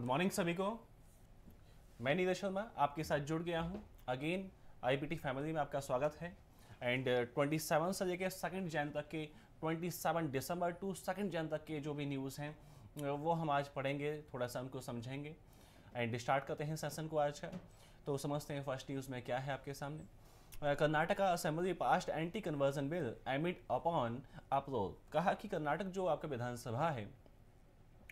Good morning सभी को मैं नीरज शर्मा आपके साथ जुड़ गया हूँ अगेन आईपीटी फैमिली में आपका स्वागत है एंड ट्वेंटी सेवन से लेकर सेकेंड जैन तक के ट्वेंटी सेवन दिसंबर टू सेकेंड जैन तक के जो भी न्यूज़ हैं uh, वो हम आज पढ़ेंगे थोड़ा सा उनको समझेंगे एंड स्टार्ट करते हैं सेशन को आज का तो समझते हैं फर्स्ट न्यूज़ में क्या है आपके सामने Karnataka assembly passed anti conversion bill amid upon uproar कहा कि कर्नाटक जो आपका विधानसभा है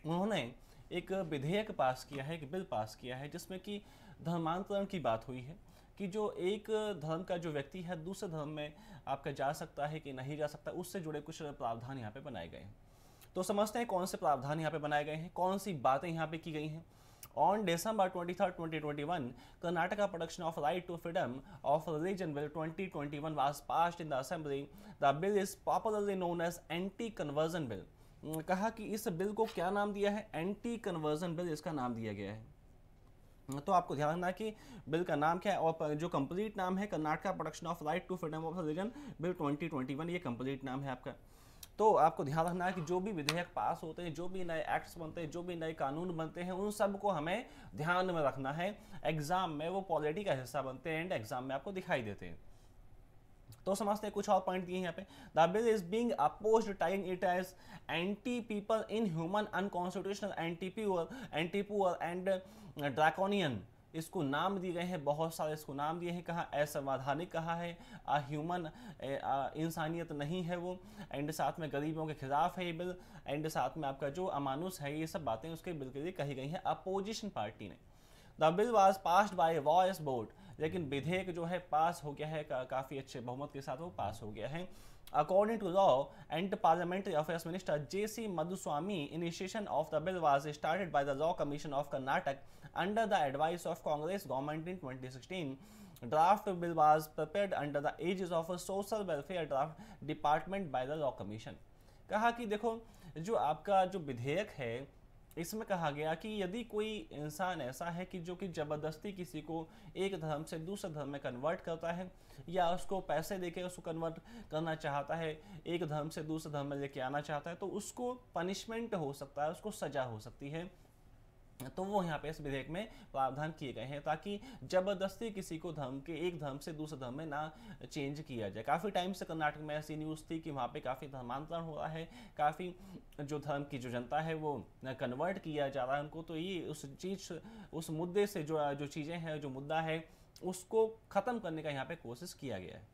उन्होंने एक विधेयक पास किया है एक बिल पास किया है जिसमें कि धर्मांतरण की बात हुई है कि जो एक धर्म का जो व्यक्ति है दूसरे धर्म में आपका जा सकता है कि नहीं जा सकता उससे जुड़े कुछ प्रावधान यहाँ पे बनाए गए हैं तो समझते हैं कौन से प्रावधान यहाँ पे बनाए गए हैं कौन सी बातें यहाँ पे की गई हैं on December twenty third twenty twenty one Karnataka production of right to freedom of religion bill twenty twenty assembly the bill is popularly known as anti conversion bill कहा कि इस बिल को क्या नाम दिया है एंटी कन्वर्जन बिल इसका नाम दिया गया है तो आपको ध्यान रखना कि बिल का नाम क्या है और जो कंप्लीट नाम है Karnataka production of right to freedom of religion bill 2021 ये कंप्लीट नाम है आपका तो आपको ध्यान रखना है कि जो भी विधेयक पास होते हैं जो भी नए एक्ट्स बनते हैं जो भी नए कानून बनते हैं उन सब को हमें ध्यान में रखना है एग्जाम में वो पॉलिटी का हिस्सा बनते हैं एंड एग्जाम में आपको दिखाई देते हैं तो समझते हैं कुछ और पॉइंट दिए यहाँ पे the bill is being oppose time it as anti people inhuman unconstitutional anti poor anti poor and draconian इसको नाम दिए गए हैं बहुत सारे इसको नाम दिए हैं कहा असंवैधानिक कहा है आ ह्यूमन इंसानियत नहीं है वो एंड साथ में गरीबों के खिलाफ है ये बिल एंड साथ में आपका जो अमानुस है ये सब बातें उसके बिल के लिए कही गई हैं अपोजिशन पार्टी ने the bill was passed by voice बोर्ड लेकिन विधेयक जो है पास हो गया है का, काफी अच्छे बहुमत के साथ वो पास हो गया है according to law and parliamentary affairs minister J C Madhuswamy initiation of the bill was started by the law commission of Karnataka under the advice of Congress government in twenty draft bill was prepare under the aegis of social welfare draft department by the law commission कहा कि देखो जो आपका जो विधेयक है इसमें कहा गया कि यदि कोई इंसान ऐसा है कि जो कि ज़बरदस्ती किसी को एक धर्म से दूसरे धर्म में कन्वर्ट करता है या उसको पैसे देके उसको कन्वर्ट करना चाहता है एक धर्म से दूसरे धर्म में लेके आना चाहता है तो उसको पनिशमेंट हो सकता है उसको सज़ा हो सकती है तो वो यहाँ पे इस विधेयक में प्रावधान किए गए हैं ताकि जबरदस्ती किसी को धर्म के एक धर्म से दूसरे धर्म में ना चेंज किया जाए काफ़ी टाइम से कर्नाटक में ऐसी न्यूज़ थी कि वहाँ पे काफ़ी धर्मांतरण हो रहा है काफ़ी जो धर्म की जो जनता है वो कन्वर्ट किया जा रहा है उनको तो ये उस चीज उस मुद्दे से जो जो चीज़ें हैं जो मुद्दा है उसको ख़त्म करने का यहाँ पर कोशिश किया गया है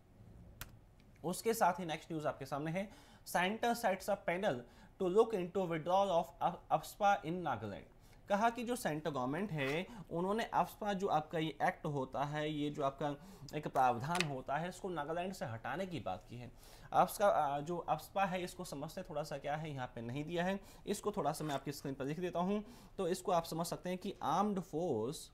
उसके साथ ही नेक्स्ट न्यूज़ आपके सामने है centre sets a panel to look to withdrawal of AFSPA in Nagaland कहा कि जो सेंट्रल गवर्नमेंट है उन्होंने अफसपा जो आपका ये एक्ट होता है ये जो आपका एक प्रावधान होता है इसको नागालैंड से हटाने की बात की है अफ्सका जो अफसपा है इसको समझते थोड़ा सा क्या है यहाँ पे नहीं दिया है इसको थोड़ा सा मैं आपकी स्क्रीन पर लिख देता हूँ तो इसको आप समझ सकते हैं कि armed force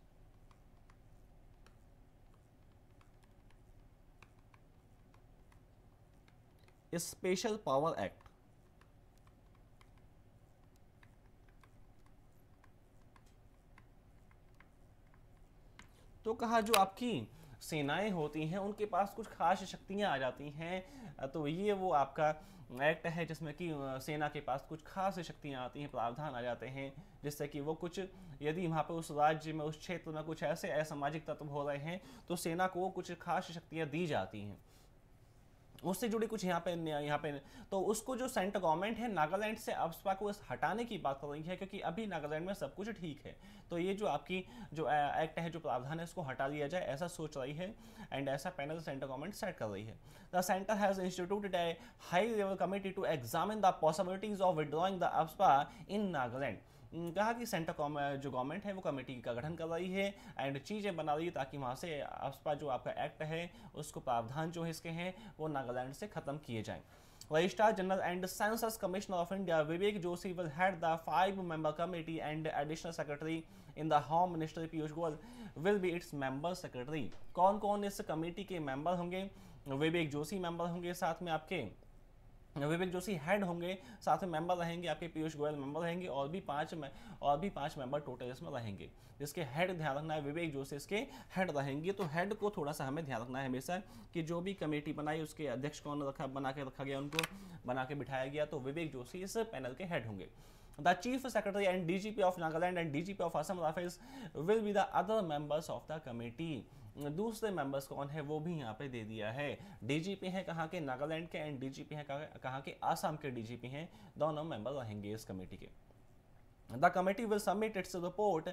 special power act तो कहा जो आपकी सेनाएं होती हैं उनके पास कुछ खास शक्तियां आ जाती हैं तो ये वो आपका एक्ट है जिसमें कि सेना के पास कुछ खास शक्तियां आती हैं प्रावधान आ जाते हैं जिससे कि वो कुछ यदि वहाँ पर उस राज्य में उस क्षेत्र में कुछ ऐसे असामाजिक तत्व हो रहे हैं तो सेना को कुछ खास शक्तियाँ दी जाती हैं उससे जुड़ी कुछ यहाँ पे यहाँ पे तो उसको जो सेंट्रल गवर्नमेंट है नागालैंड से अफ्सपा को हटाने की बात कर रही है क्योंकि अभी नागालैंड में सब कुछ ठीक है तो ये जो आपकी जो एक्ट है जो प्रावधान है इसको हटा दिया जाए ऐसा सोच रही है एंड ऐसा पैनल सेंट्रल गवर्नमेंट सेट कर रही है the centre has instituted a high level committee to examine the possibilities of withdrawing the AFSPA in Nagaland hmm, कहा कि सेंटर जो गवर्नमेंट है वो कमेटी का गठन कर रही है एंड चीज़ें बना रही है ताकि वहाँ से आसपास जो आपका एक्ट है उसको प्रावधान जो है इसके हैं वो नागालैंड से ख़त्म किए जाएँ registrar general and census commissioner of India Vivek Joshi will head the five member committee and additional secretary in the home minister Piyush Goyal will be its member secretary कौन कौन इस कमेटी के मेंबर होंगे विवेक जोशी मेंबर होंगे साथ में आपके विवेक जोशी हेड होंगे साथ में मेंबर रहेंगे आपके पीयूष गोयल मेंबर रहेंगे और भी पांच में और भी पांच मेंबर टोटल इसमें रहेंगे इसके हेड ध्यान रखना है विवेक जोशी इसके हेड रहेंगे तो हेड को थोड़ा सा हमें ध्यान रखना है हमेशा कि जो भी कमेटी बनाई उसके अध्यक्ष कौन रखा बना के रखा गया उनको बना के बिठाया गया तो विवेक जोशी इस पैनल के हेड होंगे D G P of Nagaland and D G P of Assam Rifles will be the other members of the committee दूसरे मेंबर्स कौन है वो भी यहाँ पे दे दिया है डीजीपी हैं कहाँ के नागालैंड के एंड डीजीपी हैं कहाँ के आसाम के डीजीपी हैं दोनों मेंबर रहेंगे इस कमेटी के the committee will submit its report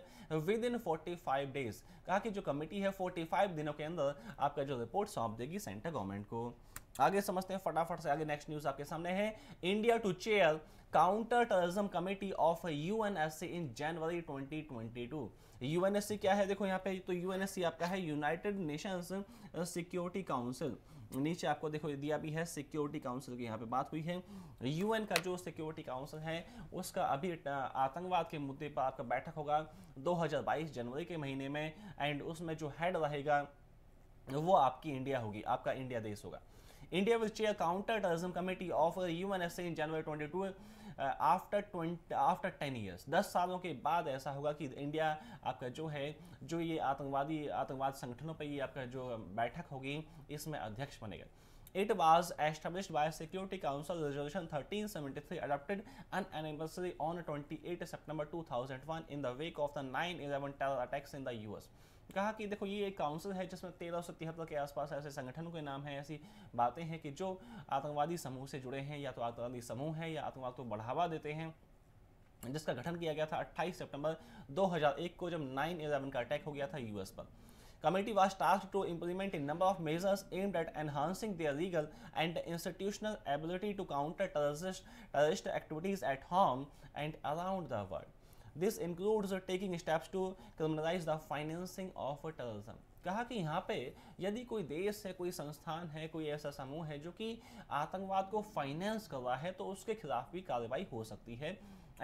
within 45 days कहा कि जो कमेटी है 45 दिनों के अंदर आपका जो रिपोर्ट सौंप देगी सेंटर गवर्नमेंट को आगे समझते हैं फटाफट से आगे नेक्स्ट न्यूज आपके सामने है India to chair counter terrorism committee of UNSC in January 2022 UNSC क्या है देखो यहाँ पे तो यूएनएससी आपका है यूनाइटेड नेशंस सिक्योरिटी काउंसिल नीचे आपको देखो दिया भी है सिक्योरिटी काउंसिल की यहाँ पे बात हुई है यूएन का जो सिक्योरिटी काउंसिल है उसका अभी आतंकवाद के मुद्दे पर आपका बैठक होगा 2022 जनवरी के महीने में एंड उसमें जो हेड रहेगा वो आपकी इंडिया होगी आपका इंडिया देश होगा India will chair counter terrorism committee of UNSC in January 22 after twenty after ten years दस सालों के बाद ऐसा होगा कि इंडिया आपका जो है जो ये आतंकवादी आतंकवाद संगठनों पर ये आपका जो बैठक होगी इसमें अध्यक्ष बनेगा it was establish by security council resolution thirteen seventy three adopted unanimously on twenty eight September two thousand one in the wake of the nine eleven terror attacks in the U S कहा कि देखो ये एक council है जिसमें तेरह सौ तिहत्तर के आसपास ऐसे संगठनों के नाम हैं ऐसी बातें हैं कि जो आतंकवादी समूह से जुड़े हैं या तो आतंकवादी समूह हैं या आतंकवाद को बढ़ावा देते हैं जिसका गठन किया गया था अट्ठाईस दो हजार एक को जब नाइन इलेवन का अटैक हो गया था यूएस पर committee was task to implement in number of measures aimed at enhancing the legal and institutional ability to counter terrorist activities at home and around the world this includes taking steps to criminalise the financing of terrorism कहा कि यहाँ पे यदि कोई देश है कोई संस्थान है कोई ऐसा समूह है जो कि आतंकवाद को फाइनेंस कर रहा है तो उसके खिलाफ भी कार्रवाई हो सकती है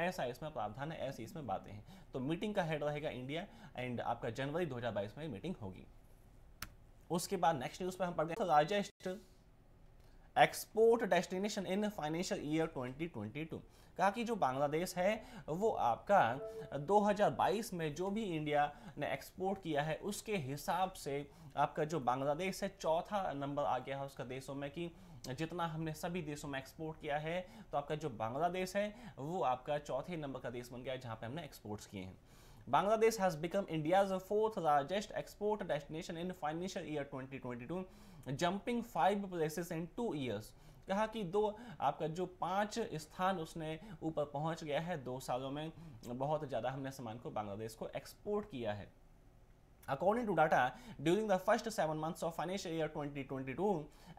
ऐसा इसमें प्रावधान है ऐसी इसमें बातें हैं तो मीटिंग का हेड रहेगा इंडिया एंड आपका जनवरी 2022 में मीटिंग होगी उसके बाद नेक्स्ट न्यूज़ पर हम पढ़ गए largest export destination in financial year 2022 कहा कि जो बांग्लादेश है वो आपका 2022 में जो भी इंडिया ने एक्सपोर्ट किया है उसके हिसाब से आपका जो बांग्लादेश है चौथा नंबर आ गया है उसका देशों में कि जितना हमने सभी देशों में एक्सपोर्ट किया है तो आपका जो बांग्लादेश है वो आपका चौथे नंबर का देश बन गया है जहाँ पर हमने एक्सपोर्ट्स किए हैं Bangladesh has become India's fourth largest export destination in financial twenty 2022, jumping five places in two years कहा कि दो आपका जो पाँच स्थान उसने ऊपर पहुंच गया है दो सालों में बहुत ज़्यादा हमने सामान को बांग्लादेश को एक्सपोर्ट किया है According to data, during the first seven months of financial year 2022,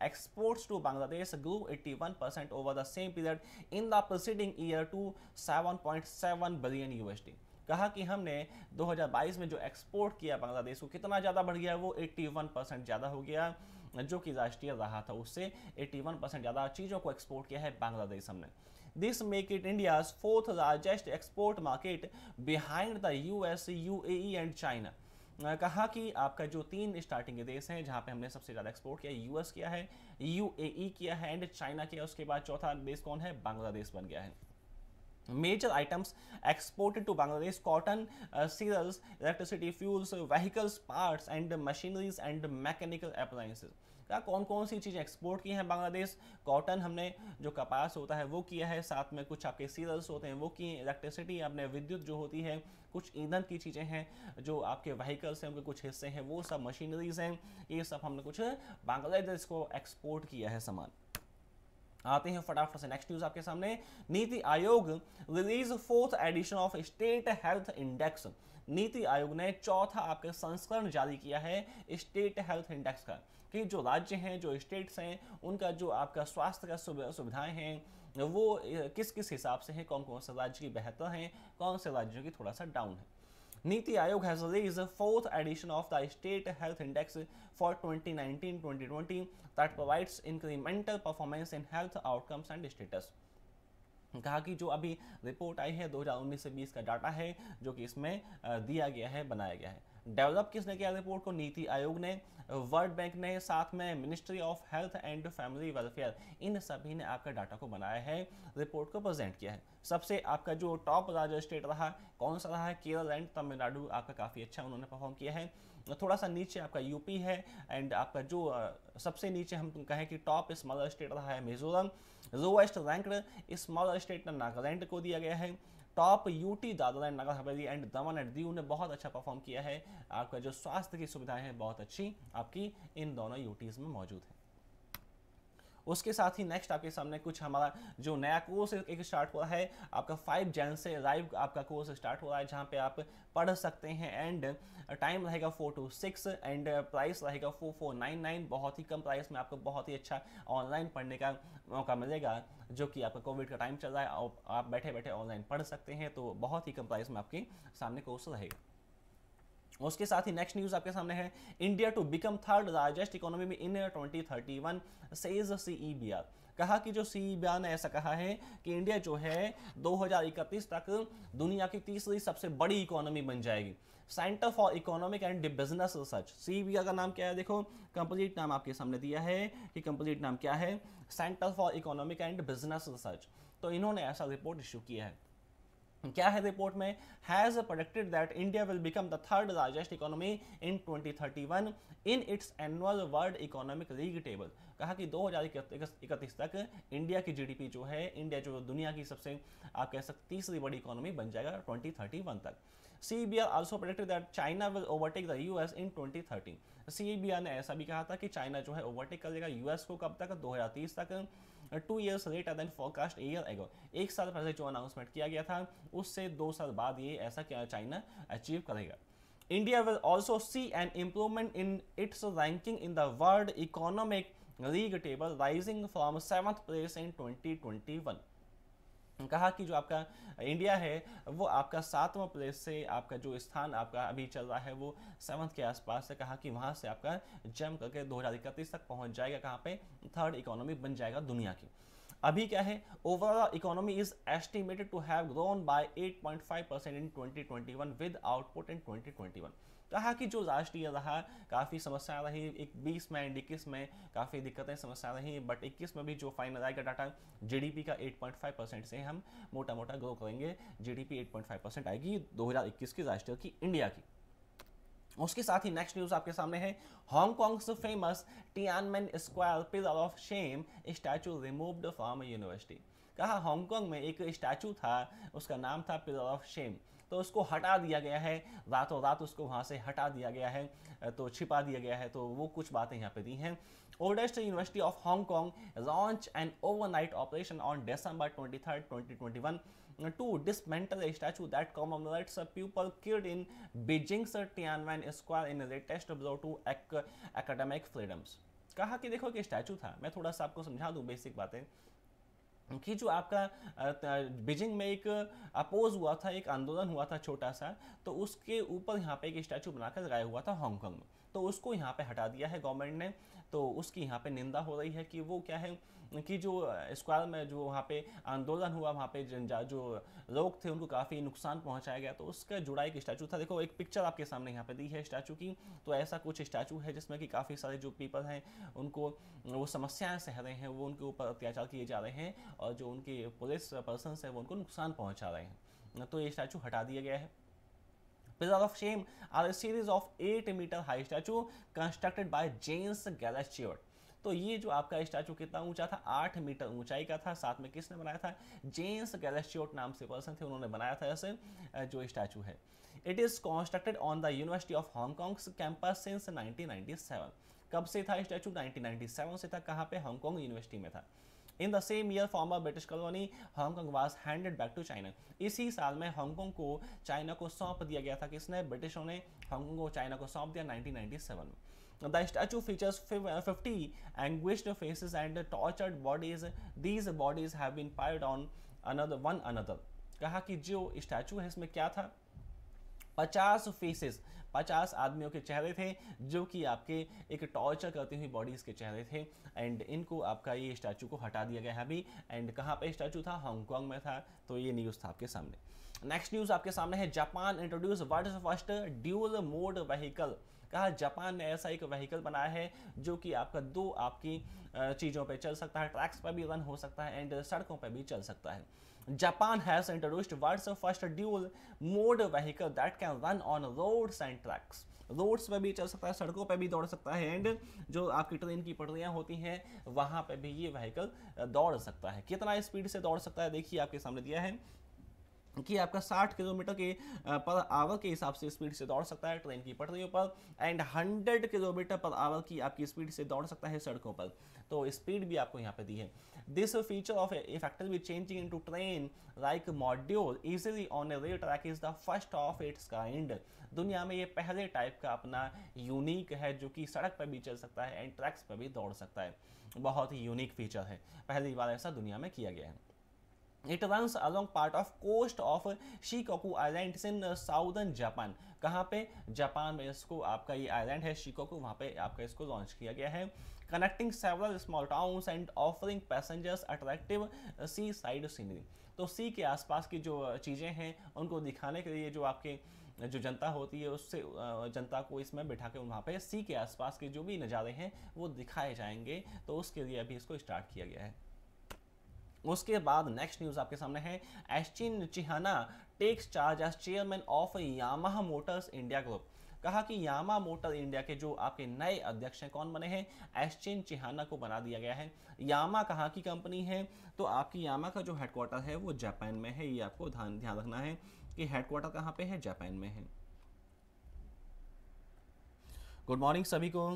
exports to Bangladesh grew 81% over the same period in the preceding year to 7.7 billion USD. कहा कि हमने 2022 में जो एक्सपोर्ट किया बांग्लादेश को कितना ज़्यादा बढ़ गया वो 81 परसेंट ज़्यादा हो गया जो कि राष्ट्रीय रहा था उससे 81 परसेंट ज़्यादा चीज़ों को एक्सपोर्ट किया है बांग्लादेश हमने this make it India fourth largest export market behind the US U and China कहा कि आपका जो तीन स्टार्टिंग देश हैं जहाँ पे हमने सबसे ज़्यादा एक्सपोर्ट किया यूएस किया है यूएई e किया है एंड चाइना किया उसके बाद चौथा देश कौन है बांग्लादेश बन गया है major items exported to Bangladesh cotton, uh, cereals, electricity, fuels, vehicles, parts and machineries and mechanical appliances. क्या कौन कौन सी चीज़ें एक्सपोर्ट की हैं बांग्लादेश कॉटन हमने जो कपास होता है वो किया है साथ में कुछ आपके सीरल्स होते हैं वो किए इलेक्ट्रिसिटी आपने विद्युत जो होती है कुछ ईंधन की चीज़ें हैं जो आपके व्हीकल्स हैं उनके कुछ हिस्से हैं वो सब मशीनरीज हैं ये सब हमने कुछ बांग्लादेश को एक्सपोर्ट किया है सामान आते हैं फटाफट से नेक्स्ट न्यूज आपके सामने NITI Aayog release fourth edition of state health index NITI Aayog ने चौथा आपके संस्करण जारी किया है स्टेट हेल्थ इंडेक्स का कि जो राज्य हैं जो स्टेट्स हैं उनका जो आपका स्वास्थ्य का सुविधाएं हैं वो किस किस हिसाब से हैं कौन कौन से राज्य की बेहतर हैं कौन से राज्यों की थोड़ा सा डाउन है NITI Aayog has release fourth edition of the state health index for 2019 2020 that provides incremental performance in health outcomes and status कहा कि जो अभी रिपोर्ट आई है 2019 से 20 का डाटा है जो कि इसमें दिया गया है बनाया गया है डेवलप किसने किया रिपोर्ट को नीति आयोग ने वर्ल्ड बैंक ने साथ में ministry of health and family welfare इन सभी ने आपका डाटा को बनाया है रिपोर्ट को प्रेजेंट किया है सबसे आपका जो टॉप राज्य स्टेट रहा कौन सा रहा है केरल एंड तमिलनाडु आपका काफ़ी अच्छा उन्होंने परफॉर्म किया है थोड़ा सा नीचे आपका यूपी है एंड आपका जो सबसे नीचे हम कहें कि टॉप स्मॉलर स्टेट रहा है Mizoram lowest rank smaller state Nagaland को दिया गया है टॉप यूटी नगर हवेली एंड दमन एंड दीव ने बहुत अच्छा परफॉर्म किया है आपका जो स्वास्थ्य की सुविधाएं हैं बहुत अच्छी आपकी इन दोनों यूटीज़ में मौजूद है उसके साथ ही नेक्स्ट आपके सामने कुछ हमारा जो नया कोर्स एक स्टार्ट हुआ है आपका फाइव जैन से लाइव आपका कोर्स स्टार्ट हो रहा है जहाँ पे आप पढ़ सकते हैं एंड टाइम रहेगा four two six and price रहेगा फोर फोर नाइन नाइन बहुत ही कम प्राइस में आपको बहुत ही अच्छा ऑनलाइन पढ़ने का मौका मिलेगा जो कि आपका कोविड का टाइम चल रहा है आप बैठे बैठे ऑनलाइन पढ़ सकते हैं तो बहुत ही कम प्राइस में आपके सामने कोर्स रहेगा उसके साथ ही नेक्स्ट न्यूज आपके सामने है India to become third largest economy में इन 2031 सेज सीईबीआर कहा कि जो सी ई e ने ऐसा कहा है कि इंडिया जो है 2031 तक दुनिया की तीसरी सबसे बड़ी इकोनॉमी बन जाएगी centre for economic and business research C का नाम क्या है देखो कंप्लीट नाम आपके सामने दिया है कि कंप्लीट नाम क्या है centre for economic and business research तो इन्होंने ऐसा रिपोर्ट इशू किया है क्या है रिपोर्ट में has projected that India will become the third largest economy in 2031 in its annual world economic league table कहा कि दो हज़ार इकतीस तक इंडिया की जीडीपी जो है इंडिया जो दुनिया की सबसे आप कह सकते तीसरी बड़ी इकोनॉमी बन जाएगा 2031 तक C B R also projected that China will overtake the US in 2030 C B ने ऐसा भी कहा था कि चाइना जो है ओवरटेक कर लेगा यूएस को कब तक दो तक two years later than forecast year ago एक साल पहले जो अनाउंसमेंट किया गया था उससे दो साल बाद ये ऐसा क्या चाइना अचीव करेगा India will also see an improvement in its ranking in the world economic league table rising from seventh place in twenty twenty one कहा कि जो आपका इंडिया है वो आपका सातवां प्लेस से आपका जो स्थान आपका अभी चल रहा है वो सेवन्थ के आसपास से कहा कि वहाँ से आपका जम करके दो तक पहुँच जाएगा कहाँ पे थर्ड इकोनॉमी बन जाएगा दुनिया की अभी क्या है overall economy is estimated to have grown by 8.5 percent in 2021 with output in 2021 कहा कि जो राष्ट्रीय रहा काफ़ी समस्या रही एक बीस में एंड इक्कीस में काफ़ी दिक्कतें समस्या रही बट इक्कीस में भी जो फाइनल आएगा डाटा जी का एट परसेंट से हम मोटा मोटा ग्रो करेंगे जी डी परसेंट आएगी दो की राष्ट्रीय की इंडिया की उसके साथ ही नेक्स्ट न्यूज आपके सामने है हांगकांग से famous Tiananmen square pillar of shame statue removed from university कहा हांगकांग में एक स्टैचू था उसका नाम था पिलर ऑफ शेम तो उसको हटा दिया गया है रातों रात उसको वहाँ से हटा दिया गया है तो छिपा दिया गया है तो वो कुछ बातें यहाँ पे दी हैं oldest university of Hong Kong launch an overnight operation on December twenty third to dismantle statue that dismantle people statue in Beijing a pupil killed in Beijing's Tiananmen Square academic freedoms कहा कि देखो कि स्टैचू था मैं थोड़ा सा आपको समझा दूं बेसिक बातें कि जो आपका बीजिंग में एक अपोज हुआ था एक आंदोलन हुआ था छोटा सा तो उसके ऊपर यहाँ पे एक स्टैचू बनाकर लगाया हुआ था हांगकॉन्ग में तो उसको यहाँ पे हटा दिया है गवर्नमेंट ने तो उसकी यहाँ पे निंदा हो रही है कि वो क्या है कि जो स्क्वायर में जो वहाँ पे आंदोलन हुआ वहाँ पे जो लोग थे उनको काफ़ी नुकसान पहुँचाया गया तो उसका जुड़ा एक स्टैचू था देखो एक पिक्चर आपके सामने यहाँ पे दी है स्टैचू की तो ऐसा कुछ स्टैचू है जिसमें कि काफ़ी सारे जो पीपल हैं उनको वो समस्याएं सह रहे हैं वो उनके ऊपर अत्याचार किए जा रहे हैं और जो उनके पुलिस पर्सनस हैं वो उनको नुकसान पहुँचा रहे हैं तो ये स्टैचू हटा दिया गया है Pillars of Shame are a series of 8 metre high statue constructed by James Galschiot तो ये जो आपका स्टैचू कितना ऊंचा था आठ मीटर ऊंचाई का था साथ में किसने बनाया था जेम्स गैलेशियोट नाम से पर्सन थे उन्होंने बनाया था ऐसे जो स्टैचू है it is constructed on the university of Hong Kong campus since 1997 कब से था स्टैचू 1997 से था कहाँ पे हांगकॉन्ग यूनिवर्सिटी में था in the same year former British colony Hong Kong was handed back to China इसी साल में हांगकॉन्ग को चाइना को सौंप दिया गया था किसने ब्रिटिशों ने हांगकॉन्ग को चाइना को सौंप दिया 1997 the statue features fifty anguished faces and tortured bodies these bodies have been piled on another one another कहा कि जो स्टैचू है इसमें क्या था पचास फेसेस पचास आदमियों के चेहरे थे जो कि आपके एक टॉर्चर करती हुई बॉडीज़ के चेहरे थे एंड इनको आपका ये स्टैचू को हटा दिया गया है अभी एंड कहाँ पे स्टैचू था हांगकॉन्ग में था तो ये न्यूज़ था आपके सामने नेक्स्ट न्यूज़ आपके सामने है Japan introduce world first dual mode vehicle कहा जापान ने ऐसा एक व्हीकल बनाया है जो कि आपका दो आपकी चीज़ों पर चल सकता है ट्रैक्स पर भी रन हो सकता है एंड सड़कों पर भी चल सकता है Japan has introduced world's first dual mode vehicle that can run on roads and tracks roads पे भी चल सकता है सड़कों पे भी दौड़ सकता है एंड जो आपकी ट्रेन की पटरियां होती हैं वहां पे भी ये व्हीकल दौड़ सकता है कितना स्पीड से दौड़ सकता है देखिए आपके सामने दिया है कि आपका 60 किलोमीटर के पर आवर के हिसाब से स्पीड से दौड़ सकता है ट्रेन की पटरियों पर एंड 100 किलोमीटर पर आवर की आपकी स्पीड से दौड़ सकता है सड़कों पर तो स्पीड भी आपको यहाँ पे दी है this feature of effector with changing into train like module easily on a rail track is the first of its kind दुनिया में ये पहले टाइप का अपना यूनिक है जो कि सड़क पर भी चल सकता है एंड ट्रैक्स पर भी दौड़ सकता है बहुत ही यूनिक फीचर है पहली बार ऐसा दुनिया में किया गया है it runs along part of coast of Shikoku island in southern Japan कहाँ पे जापान में इसको आपका ये आइलैंड है शिकोकू वहाँ पे आपका इसको लॉन्च किया गया है connecting several small towns and offering passengers attractive sea side scenery तो सी के आसपास की जो चीज़ें हैं उनको दिखाने के लिए जो आपके जो जनता होती है उससे जनता को इसमें बिठा के वहाँ पे सी के आसपास के जो भी नज़ारे हैं वो दिखाए जाएंगे तो उसके लिए अभी इसको स्टार्ट किया गया है उसके बाद नेक्स्ट न्यूज़ आपके सामने है Eishin Chihana takes charge as chairman of Yamaha motors India group कहा कि यामा मोटर इंडिया के जो आपके नए अध्यक्ष हैं कौन बने हैं एसचिन चिहाना को बना दिया गया है यामा कहाँ की कंपनी है तो आपकी यामा का जो हेडक्वार्टर है वो जापान में है ये आपको ध्यान ध्यान रखना है कि हेडक्वार्टर कहाँ पे है जापान में है गुड मॉर्निंग सभी को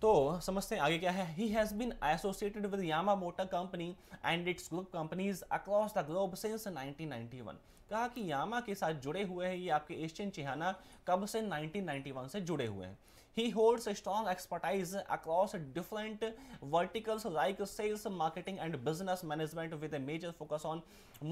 तो समझते हैं आगे क्या है he has been associated with Yamaha motor company and its group companies across the globe since 1991 कहा कि यामा के साथ जुड़े हुए हैं ये आपके एशियन चिहाना कब से 1991 से जुड़े हुए हैं he holds strong expertise across different verticals like sales marketing and business management with a major focus on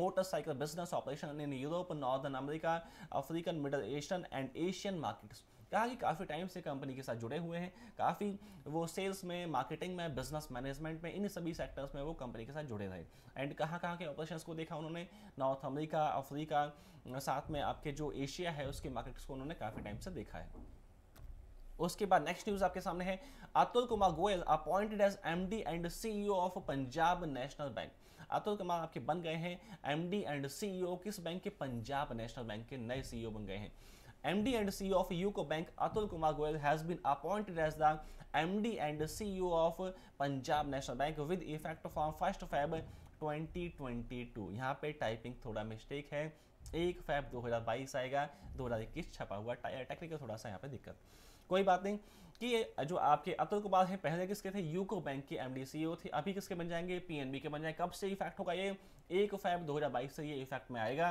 motorcycle business operation in Europe northern America African Middle Asian and Asian markets कहा कि काफ़ी time से company के साथ जुड़े हुए हैं काफ़ी वो सेल्स में मार्केटिंग में बिजनेस मैनेजमेंट में इन सभी सेक्टर्स में वो कंपनी के साथ जुड़े रहे एंड कहाँ कहाँ के ऑपरेशन को देखा उन्होंने नॉर्थ अमेरिका अफ्रीका साथ में आपके जो एशिया है उसके मार्केट्स को उन्होंने काफ़ी टाइम से देखा है उसके बाद नेक्स्ट न्यूज आपके सामने है Atul Kumar Goyal appointed as MD and CEO of Punjab national bank Atul Kumar आपके बन गए हैं एमडी एंड सीईओ किस बैंक के पंजाब नेशनल बैंक के नए सीईओ e बन गए हैं MD and CEO of UCO Bank Atul Kumar Goyal has been appointed as the MD and CEO of Punjab National Bank with effect from 1st Feb 2022 यहाँ पे typing थोड़ा mistake है एक फेब 2022 आएगा 2021 छपा हुआ टेक्निकल थोड़ा सा यहाँ पे दिक्कत कोई बात नहीं कि जो आपके अतुल कुमार हैं पहले किसके थे यूको बैंक के एमडी सीईओ e थे अभी किसके बन जाएंगे पीएनबी के बन जाएंगे कब से इफेक्ट होगा ये एक फेब 2022 से ये इफेक्ट में आएगा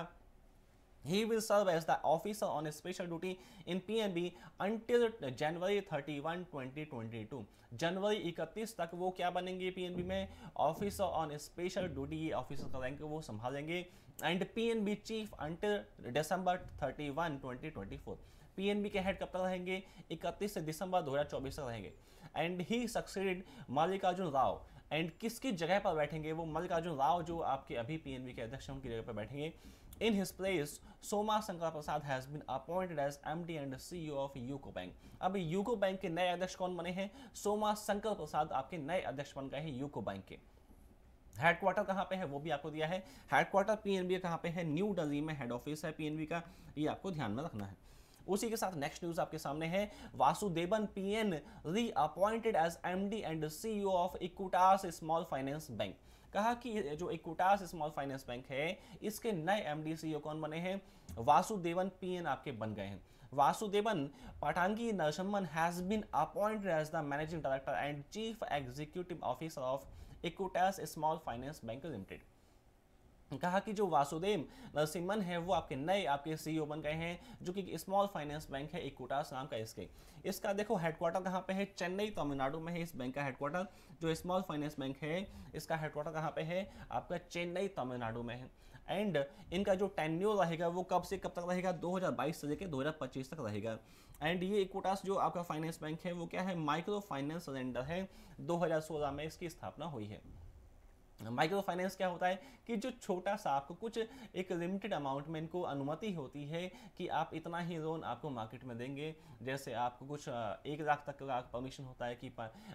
He will serve as the officer on special duty in PNB until January 31, 2022. जनवरी 31 तक वो क्या बनेंगे पीएनबी में ऑफिसर ऑन स्पेशल ड्यूटी ये ऑफिसर का rank वो संभालेंगे and PNB chief until December 31, 2024. PNB के हेड कब तक रहेंगे 31 से दिसंबर 2024 तक रहेंगे and he succeeded Mallikarjun Rao and किसकी जगह पर बैठेंगे वो मल्लिकार्जुन राव जो आपके अभी पीएनबी के अध्यक्ष उनकी जगह पर बैठेंगे in In his place, Soma Shankar Prasad has been appointed as MD and CEO of UCO bank अब यूको बैंक के नए अध्यक्ष कौन बने हैं सोमा शंकर प्रसाद आपके नए अध्यक्ष बन गए हैं यूको बैंक के हेडक्वार्टर कहाँ पे है वो भी आपको दिया है हेडक्वार्टर पीएनबी कहाँ पे है न्यू दिल्ली में हेड ऑफिस है पीएनबी का ये आपको ध्यान में रखना है उसी के साथ नेक्स्ट न्यूज आपके सामने है Vasudevan P N reappointed as MD and CEO of Equitas small finance bank कहा कि जो इक्विटास स्मॉल फाइनेंस बैंक है इसके नए एम डी e कौन बने हैं वासुदेवन पी आपके बन गए हैं Vasudevan Pathangi Narasimhan has been appoint as the managing director and chief executive officer of Equitas small finance bank limited कहा कि जो वासुदेव नरसिम्हन है वो आपके नए आपके सीईओ e बन गए हैं जो कि स्मॉल फाइनेंस बैंक है कोटास नाम का इसके इसका देखो हेडक्वार्टर कहाँ पे है चेन्नई तमिलनाडु में है इस बैंक का हेडक्वार्टर जो स्मॉल फाइनेंस बैंक है इसका हेडक्वार्टर कहाँ पे है आपका चेन्नई तमिलनाडु में है एंड इनका जो टेन्यू रहेगा वो कब से कब तक रहेगा दो से लेकर दो तक रहेगा एंड ये इकोटास जो आपका फाइनेंस बैंक है वो क्या है माइक्रो फाइनेंस सिलेंडर है दो में इसकी स्थापना हुई है माइक्रो फाइनेंस क्या होता है कि जो छोटा सा आपको कुछ एक लिमिटेड अमाउंट में इनको अनुमति होती है कि आप इतना ही लोन आपको मार्केट में देंगे जैसे आपको कुछ एक लाख तक का परमिशन होता है कि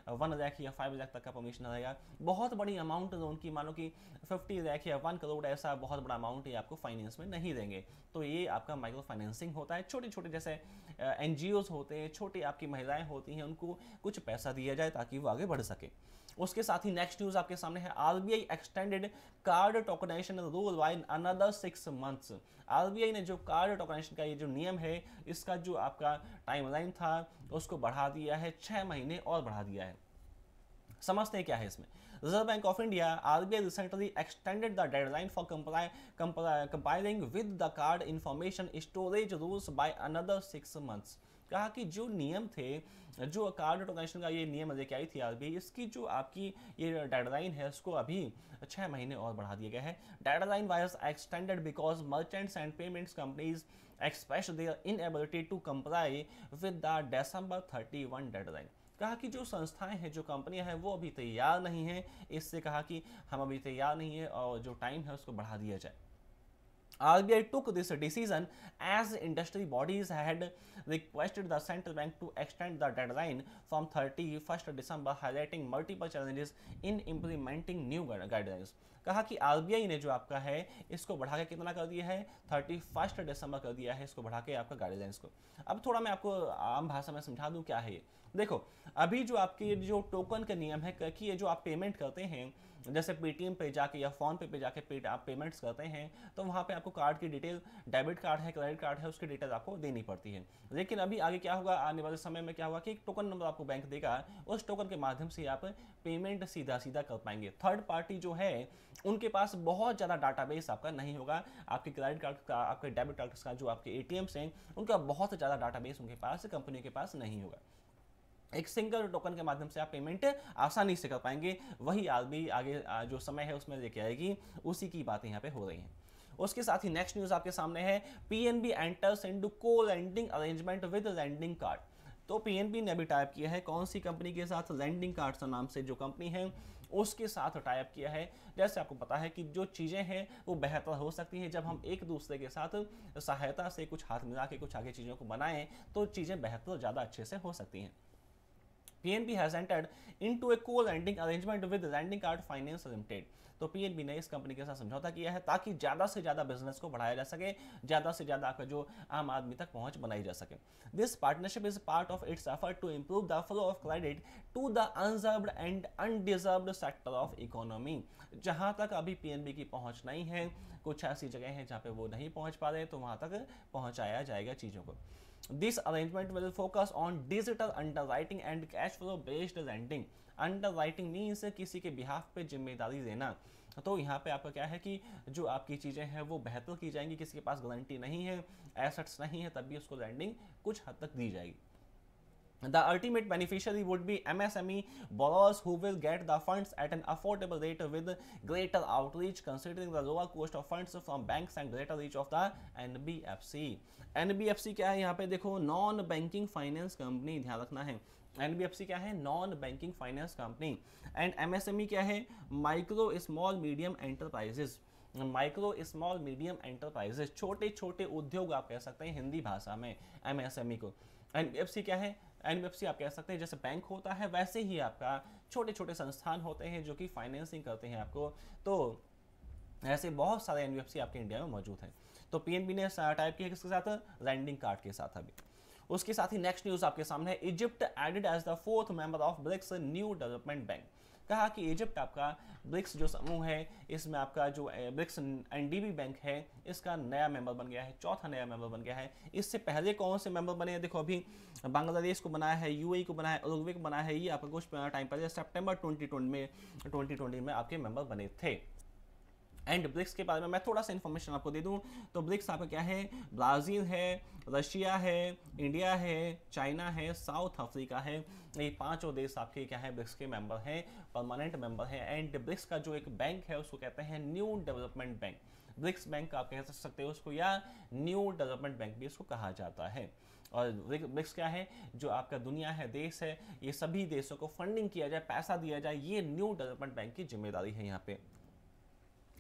वन लाख या फाइव लाख तक का परमिशन रहेगा बहुत बड़ी अमाउंट लोन की मानो कि फिफ्टी लाख या वन करोड़ ऐसा बहुत बड़ा अमाउंट ये आपको फाइनेंस में नहीं देंगे तो ये आपका माइक्रो फाइनेंसिंग होता है छोटे छोटे जैसे एन होते हैं छोटी आपकी महिलाएँ होती हैं उनको कुछ पैसा दिया जाए ताकि वो आगे बढ़ सकें उसके साथ ही नेक्स्ट न्यूज आपके सामने है RBI extended card tokenisation rule by another six months RBI ने जो कार्ड टोकनाइजेशन का ये जो नियम है इसका जो आपका टाइमलाइन था उसको बढ़ा दिया है छह महीने और बढ़ा दिया है समझते हैं क्या है इसमें reserve bank of India RBI recently extended the deadline for complying with the card information storage rules by another six months कहा कि जो नियम थे जो कार्ड ऑर्गेनाइजेशन का ये नियम लेके आई थी आर इसकी जो आपकी ये डेडलाइन है उसको अभी छः महीने और बढ़ा दिया गया है deadline was extended because merchants and payments companies express their inability to comply with the December thirty one deadline कहा कि जो संस्थाएं हैं जो कंपनियां हैं वो अभी तैयार नहीं हैं इससे कहा कि हम अभी तैयार नहीं हैं और जो टाइम है उसको बढ़ा दिया जाए RBI took this decision as industry bodies had requested the central bank to extend the deadline from 31st December highlighting multiple challenges in implementing new guidelines कहा कि RBI ने जो आपका है इसको बढ़ा के कितना कर दिया है 31st December कर दिया है इसको बढ़ा के आपका guidelines को अब थोड़ा मैं आपको आम भाषा में समझा दूं क्या है देखो अभी जो आपके ये जो टोकन का नियम है कि ये जो आप पेमेंट करते हैं जैसे पेटीएम पे जाके या फोन पे पे जाके पे आप पेमेंट्स करते हैं तो वहाँ पे आपको कार्ड की डिटेल डेबिट कार्ड है क्रेडिट कार्ड है उसकी डिटेल आपको देनी पड़ती है लेकिन अभी आगे क्या होगा आने वाले समय में क्या होगा कि एक टोकन नंबर आपको बैंक देगा उस टोकन के माध्यम से आप पेमेंट सीधा सीधा कर पाएंगे थर्ड पार्टी जो है उनके पास बहुत ज़्यादा डाटाबेस आपका नहीं होगा आपके क्रेडिट कार्ड का आपके डेबिट कार्ड का जो आपके ए हैं उनका बहुत ज़्यादा डाटाबेस उनके पास कंपनी के पास नहीं होगा एक सिंगल टोकन के माध्यम से आप पेमेंट आसानी से कर पाएंगे वही आदमी आगे जो समय है उसमें लेके आएगी उसी की बातें यहाँ पे हो रही हैं उसके साथ ही नेक्स्ट न्यूज़ आपके सामने है P B enters into co lending arrangement with landing Lendingkart तो बी ने अभी टाइप किया है कौन सी कंपनी के साथ लैंडिंग कार्ड नाम से जो कंपनी है उसके साथ टाइप किया है जैसे आपको पता है कि जो चीज़ें हैं वो बेहतर हो सकती हैं जब हम एक दूसरे के साथ सहायता से कुछ हाथ मिला के कुछ आगे चीज़ों को बनाएं तो चीज़ें बेहतर ज़्यादा अच्छे से हो सकती हैं PNB has entered into a co-lending arrangement with Lending Card Finance Limited. तो पीएनबी ने इस कंपनी के साथ समझौता किया है ताकि ज़्यादा से ज़्यादा बिजनेस को बढ़ाया जा सके ज़्यादा से ज़्यादा जो आम आदमी तक पहुंच बनाई जा सके this partnership is part of its effort to improve the flow of credit to the unserved and underserved sector of economy जहां तक अभी बी की पहुँच नहीं है कुछ ऐसी जगह है जहाँ पे वो नहीं पहुँच पा रहे तो वहाँ तक पहुँचाया जाएगा चीज़ों को This arrangement will focus on digital underwriting and cash flow based lending. Underwriting means किसी के बिहाफ पे जिम्मेदारी देना तो यहाँ पे आपका क्या है कि जो आपकी चीज़ें हैं वो बेहतर की जाएंगी किसी के पास गारंटी नहीं है एसेट्स नहीं है तब भी उसको लैंडिंग कुछ हद तक दी जाएगी The ultimate beneficiary would be MSME borrowers who will get the funds at an affordable rate with greater outreach considering the lower cost of funds from banks and greater reach of the NBFC. NBFC kya hai yahan pe dekho non banking finance company dhyan rakhna hai NBFC क्या है non banking finance company and MSME क्या है micro small medium enterprises micro small medium enterprises छोटे छोटे उद्योग आप कह सकते हैं हिंदी भाषा में एमएसएमई को एनबीएफसी क्या है एनबीएफसी आप कह सकते हैं जैसे बैंक होता है वैसे ही आपका छोटे छोटे संस्थान होते हैं जो कि फाइनेंसिंग करते हैं आपको तो ऐसे बहुत सारे एन आपके इंडिया में मौजूद हैं तो पी ने टाइप किया किसके साथ लैंडिंग कार्ड के साथ अभी उसके साथ ही नेक्स्ट न्यूज आपके सामने है Egypt added as the fourth member of BRICS New Development Bank कहा कि इजिप्ट आपका ब्रिक्स जो समूह है इसमें आपका जो ब्रिक्स एनडीबी बैंक है इसका नया मेंबर बन गया है चौथा नया मेंबर बन गया है इससे पहले कौन से मेंबर बने हैं देखो अभी बांग्लादेश को बनाया है यूएई को बनाया है उर्गवे को बनाया है ये आपका कुछ टाइम पहले सेप्टेम्बर ट्वेंटी में ट्वेंटी में आपके मेंबर बने थे एंड ब्रिक्स के बारे में मैं थोड़ा सा इन्फॉर्मेशन आपको दे दूँ तो ब्रिक्स आपका क्या है ब्राज़ील है रशिया है इंडिया है चाइना है साउथ अफ्रीका है ये पाँचों देश आपके क्या है ब्रिक्स के मेंबर हैं परमानेंट मेंबर हैं एंड ब्रिक्स का जो एक बैंक है उसको कहते हैं New Development Bank BRICS Bank आप कह सकते हो उसको या न्यू डेवलपमेंट बैंक भी इसको कहा जाता है और ब्रिक्स क्या है जो आपका दुनिया है देश है ये सभी देशों को फंडिंग किया जाए पैसा दिया जाए ये न्यू डेवलपमेंट बैंक की जिम्मेदारी है यहाँ पे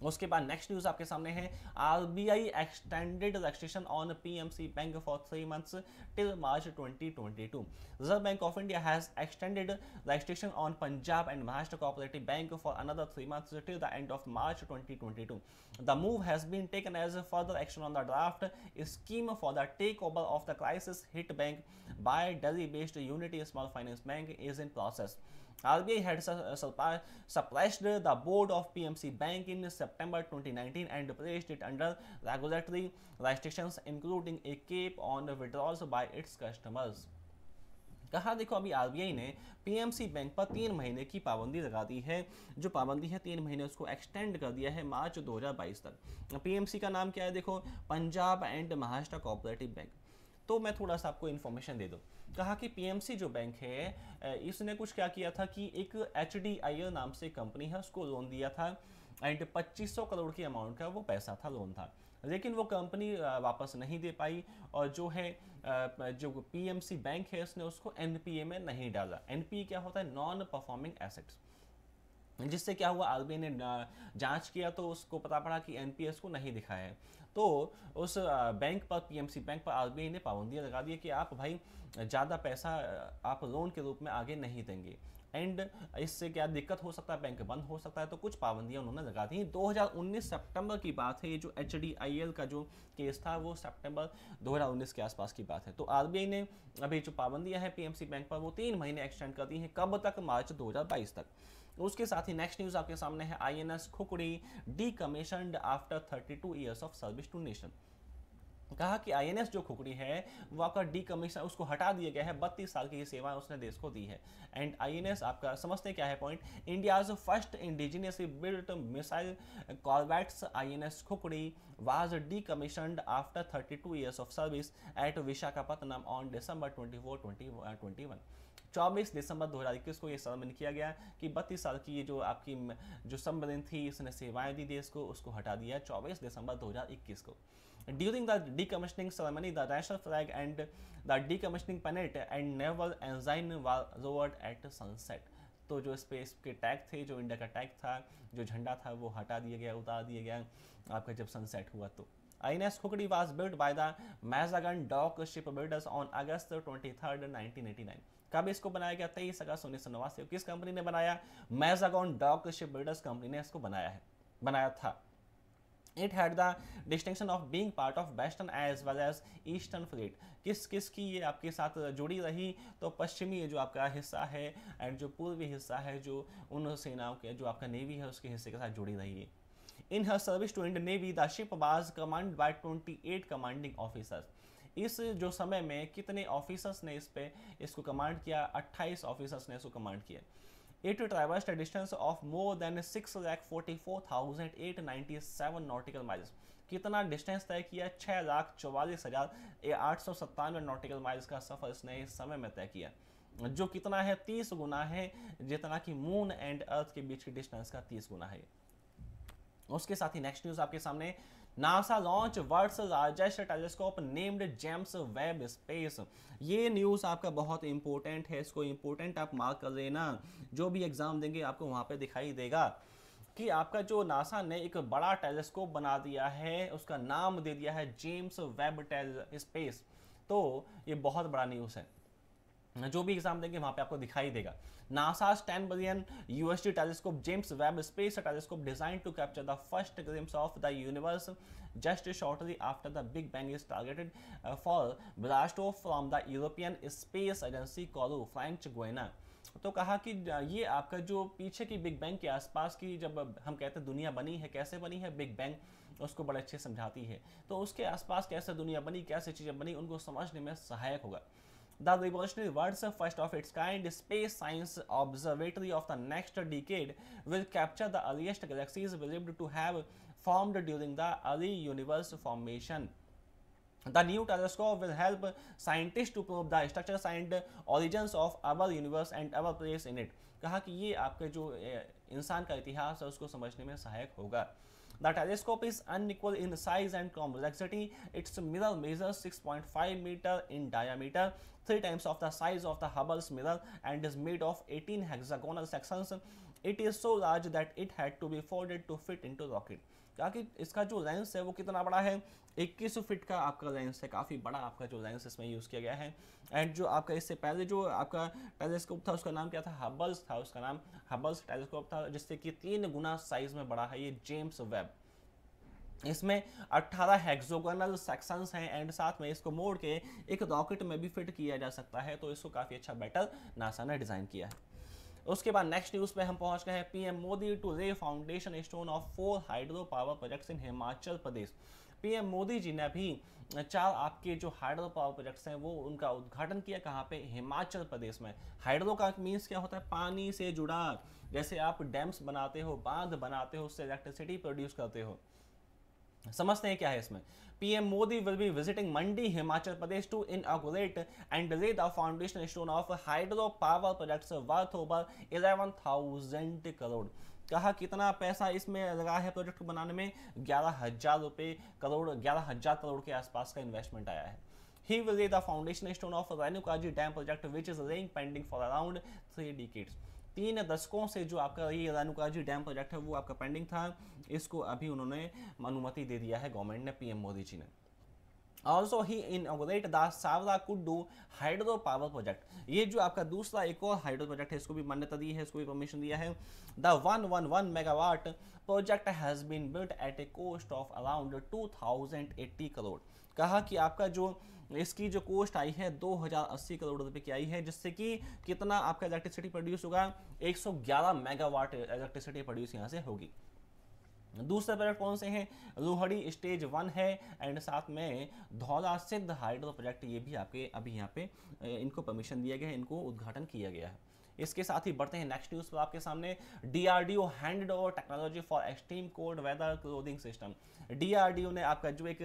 उसके बाद नेक्स्ट न्यूज़ आपके सामने है RBI extended restriction on PMC bank for three months till March 2022 Reserve bank of India has extended restriction on Punjab and Maharashtra cooperative bank for another three months till the end of March 2022 the move has been taken as further action on the draft scheme for the take over of the crisis hit bank by Delhi based Unity Small finance Bank is in process RBI had suppressed the board of PMC Bank in September 2019 and placed it under regulatory restrictions including a cap on withdrawals by its customers. कहा देखो अभी RBI ने PMC bank पर तीन महीने की पाबंदी लगा दी है जो पाबंदी है तीन महीने उसको एक्सटेंड कर दिया है मार्च 2022 तक पीएमसी का नाम क्या है देखो Punjab and Maharashtra cooperative bank तो मैं थोड़ा सा आपको इन्फॉर्मेशन दे दूँ कहा कि पीएमसी जो बैंक है इसने कुछ क्या किया था कि एक एच e नाम से कंपनी है उसको लोन दिया था एंड 2500 करोड़ की अमाउंट का वो पैसा था लोन था लेकिन वो कंपनी वापस नहीं दे पाई और जो है जो पीएमसी बैंक है उसने उसको एनपीए में नहीं डाला एनपीए क्या होता है नॉन परफॉर्मिंग एसेट्स जिससे क्या हुआ आरबीआई ने जांच किया तो उसको पता पड़ा कि एनपीएस को नहीं दिखा है तो उस बैंक पर पीएमसी बैंक पर आरबीआई ने पाबंदियाँ लगा दी कि आप भाई ज़्यादा पैसा आप लोन के रूप में आगे नहीं देंगे एंड इससे क्या दिक्कत हो सकता है बैंक बंद हो सकता है तो कुछ पाबंदियां उन्होंने लगा दी 2019 सितंबर की बात है ये जो एच का जो केस था वो सितंबर 2019 के आसपास की बात है तो आर ने अभी जो पाबंदियां हैं पीएमसी बैंक पर वो तीन महीने एक्सटेंड कर दी हैं कब तक मार्च 2022 तक उसके साथ ही नेक्स्ट न्यूज आपके सामने है I N S Khukri decommissioned after thirty two years of service to nation कहा कि आईएनएस जो खुकड़ी है वो आपका डी कमीशन उसको हटा दिया गया है बत्तीस साल की सेवाएं उसने देश को दी है एंड आईएनएस आपका समझते क्या है point India first indigenously built missile corvettes INS Khukri was decommissioned after 32 years of service at Visakhapatnam on December twenty 2021 24 दिसंबर 2021 को ये समन किया गया कि बत्तीस साल की ये जो आपकी जो संबंधित थी इसने सेवाएं दी देश को उसको हटा दिया चौबीस दिसंबर 2021 को during the de decommissioning ceremony the national flag and the de decommissioning pennant and naval ensign lowered at sunset तो जो स्पेस के टैग थे जो इंडिया का टैग था जो झंडा था वो हटा दिया गया उतार दिया गया आपका जब सनसेट हुआ तो I N Khukri by the Mazagon dock shipbuilders on August twenty third nineteen eighty nine कब इसको बनाया गया तेईस अगस्त उन्नीस सौ नवासी किस कंपनी ने बनाया Mazagon dock shipbuilders company ने इसको बनाया है बनाया था it had the distinction of being part of western as well as eastern fleet किस किस की ये आपके साथ जुड़ी रही तो पश्चिमी जो आपका हिस्सा है एंड जो पूर्वी हिस्सा है जो उन सेनाओं के जो आपका नेवी है उसके हिस्से के साथ जुड़ी रही है in her service to Indian navy the ship was command by eight commanding officers इस जो समय में कितने ऑफिसर्स ने इस पे इसको कमांड किया 28 ऑफिसर्स ने इसको कमांड किया it traversed a distance of more than six lakh forty four thousand eight nautical miles कितना डिस्टेंस तय किया छः लाख चौवालीस हज़ार आठ सौ नॉटिकल माइल्स का सफ़र इसने इस समय में तय किया जो कितना है तीस गुना है जितना कि मून एंड अर्थ के बीच की डिस्टेंस का तीस गुना है उसके साथ ही नेक्स्ट न्यूज़ आपके सामने NASA launch world's largest telescope named James Webb space ये न्यूज़ आपका बहुत इंपॉर्टेंट है इसको इंपॉर्टेंट आप मार्क कर लेना जो भी एग्ज़ाम देंगे आपको वहाँ पर दिखाई देगा कि आपका जो नासा ने एक बड़ा टेलीस्कोप बना दिया है उसका नाम दे दिया है जेम्स वेब टेल स्पेस तो ये बहुत बड़ा न्यूज़ है जो भी एग्जाम देंगे वहाँ पे आपको दिखाई देगा NASA ten billion USD telescope James Webb Space Telescope designed to capture the first glimpse of the universe just shortly after the big bang is targeted for blast off from the European Space Agency Agency French Guiana तो कहा कि ये आपका जो पीछे की big bang के आसपास की जब हम कहते हैं दुनिया बनी है कैसे बनी है बिग बैंग उसको बड़े अच्छे समझाती है तो उसके आसपास कैसे दुनिया बनी कैसे चीज़ें बनी उनको समझने में सहायक होगा the revolutionary world's first of its kind space science observatory of the next decade will capture the earliest galaxies believed to have formed during the early universe formation. The new telescope will help scientists to probe the structure and origins of our universe and our place in it. कहा कि ये आपके जो इंसान का इतिहास है उसको समझने में सहायक होगा The telescope is unequal in size and complexity. Its mirror measures 6.5 meter in diameter three times of the size of the Hubble's mirror and is made of 18 hexagonal sections. It is so large that it had to be folded to fit into rocket. क्या कि इसका जो lens है वो कितना बड़ा है 21 fit का आपका लेंस है काफ़ी बड़ा आपका जो लेंस इसमें यूज़ किया गया है एंड जो आपका इससे पहले जो आपका टेलीस्कोप था उसका नाम क्या था हबल्स था उसका नाम हबल्स टेलीस्कोप था जिससे कि तीन गुना साइज़ में बड़ा है ये जेम्स वेब इसमें 18 हेक्सोगनल सेक्शंस हैं एंड साथ में इसको मोड़ के एक रॉकेट में भी फिट किया जा सकता है तो इसको काफ़ी अच्छा बैटल नासा ने डिज़ाइन किया है उसके बाद नेक्स्ट न्यूज़ पे हम पहुंच गए हैं PM Modi to lay foundation stone of four hydro power projects in Himachal Pradesh PM Modi ji ने भी चार आपके जो हाइड्रो पावर प्रोजेक्ट्स हैं वो उनका उद्घाटन किया कहाँ पे हिमाचल प्रदेश में हाइड्रो का मीन्स क्या होता है पानी से जुड़ा जैसे आप डैम्स बनाते हो बांध बनाते हो उससे इलेक्ट्रिसिटी प्रोड्यूस करते हो समझते हैं क्या है इसमें PM Modi will be visiting Mandi Himachal Pradesh to inaugurate and visit the foundation stone of hydro power project worth over eleven thousand crore कहा कितना पैसा इसमें लगा है प्रोजेक्ट को बनाने में ग्यारह हजार रुपये करोड़ ग्यारह हजार करोड़ के आसपास का इन्वेस्टमेंट आया है he will lay the foundation stone of Renukaji Dam project which is laying pending for around three decades. तीन दशकों से जो आपका ये रानुकाजी डैम प्रोजेक्ट है वो आपका पेंडिंग था इसको अभी उन्होंने अनुमति दे दिया है गवर्नमेंट ने पीएम मोदी जी ने ऑल्सो ही इन इनोग्रेट द सावरा कुडू हाइड्रो पावर प्रोजेक्ट ये जो आपका दूसरा एक और हाइड्रो प्रोजेक्ट है इसको भी मान्यता दी है इसको भी परमिशन दिया है the one one one megawatt project has been built at a cost of around two thousand eighty crore कहा कि आपका जो इसकी जो कोस्ट आई है 2080 करोड़ रुपए की आई है जिससे कि कितना आपका इलेक्ट्रिसिटी प्रोड्यूस होगा 111 मेगावाट इलेक्ट्रिसिटी प्रोड्यूस यहाँ से होगी दूसरे प्रोजेक्ट कौन से हैं लोहड़ी स्टेज वन है एंड साथ में धौला सिद्ध हाइड्रो प्रोजेक्ट ये भी आपके अभी यहाँ पे इनको परमिशन दिया गया है इनको उद्घाटन किया गया है इसके साथ ही बढ़ते हैं नेक्स्ट न्यूज़ पर आपके सामने DRDO hand over technology for extreme cold weather clothing system DRDO ने आपका जो एक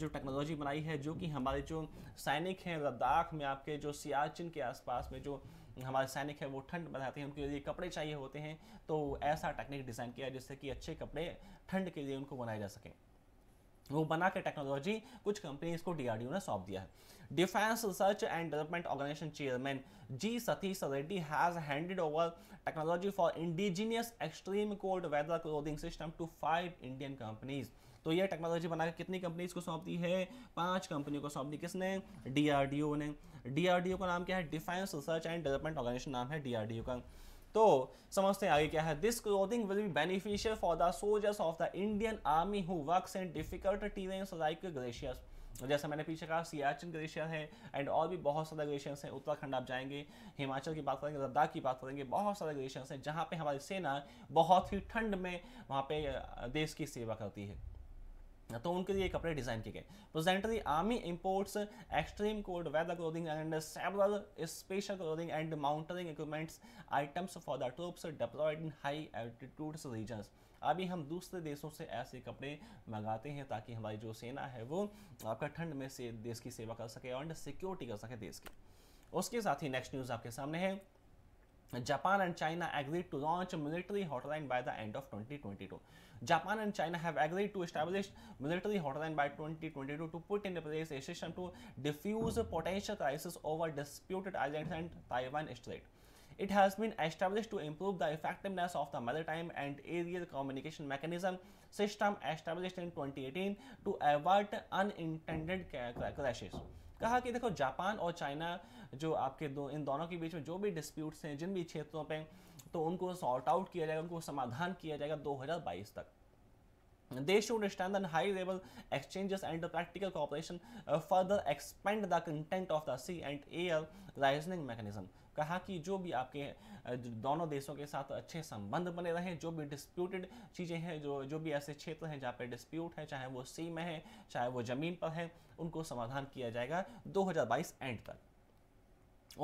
जो टेक्नोलॉजी बनाई है जो कि हमारे जो सैनिक हैं लद्दाख में आपके जो सियाचिन के आसपास में जो हमारे सैनिक है वो ठंड बनाते हैं उनके लिए कपड़े चाहिए होते हैं तो ऐसा टेक्निक डिज़ाइन किया जिससे कि अच्छे कपड़े ठंड के लिए उनको बनाए जा सकें वो बना के टेक्नोलॉजी कुछ कंपनी इसको डीआरडीओ ने सौंप दिया है Defence Research and Development Organisation chairman G Satish Reddy has handed over technology for indigenous extreme cold weather clothing system to five Indian companies तो ये टेक्नोलॉजी बनाकर कितनी कंपनीज को सौंप दी है पांच कंपनियों को सौंप दी किसने डीआरडीओ ने डीआरडीओ का नाम क्या है Defence Research and Development Organisation नाम है डीआरडीओ का तो समझते हैं आगे क्या है this clothing will be beneficial for the soldiers of the Indian Army who works in difficult terrains like glaciers तो जैसा मैंने पीछे कहा सियाचिन ग्लेशियर है एंड और भी बहुत सारे ग्लेशियर्स हैं उत्तराखंड आप जाएंगे हिमाचल की बात करेंगे लद्दाख की बात करेंगे बहुत सारे ग्लेशियर्स हैं जहाँ पे हमारी सेना बहुत ही ठंड में वहाँ पे देश की सेवा करती है तो उनके लिए कपड़े डिजाइन किए गए presently army imports extreme cold weather clothing and several special clothing and mountaineering equipments items for the troops deployed in high altitudes regions अभी हम दूसरे देशों से ऐसे कपड़े मंगाते हैं ताकि हमारी जो सेना है वो आपका ठंड में से देश की सेवा कर सके एंड सिक्योरिटी कर सके देश की उसके साथ ही नेक्स्ट न्यूज आपके सामने है Japan and China agree to launch military hotline by the end of 2022 Japan and China have agreed to establish military hotline by 2022 to put in place association to defuse potential crisis over disputed islands and Taiwan Strait It has been established to improve the effectiveness of the maritime and aerial communication mechanism system established in 2018 to avert unintended crashes. कहा कि देखो Japan और China जो आपके दो इन दोनों के बीच में जो भी डिस्प्यूट्स हैं जिन भी क्षेत्रों पे तो उनको सॉर्ट आउट किया जाएगा उनको समाधान किया जाएगा 2022 तक they should strengthen high level exchanges and practical cooperation uh, further expand the content of the sea and air licensing mechanism कहा कि जो भी आपके दोनों देशों के साथ अच्छे संबंध बने रहें जो भी डिस्प्यूटेड चीज़ें हैं जो जो भी ऐसे क्षेत्र हैं जहाँ पर डिस्प्यूट है चाहे वो सी में है चाहे वो ज़मीन पर है उनको समाधान किया जाएगा 2022 एंड तक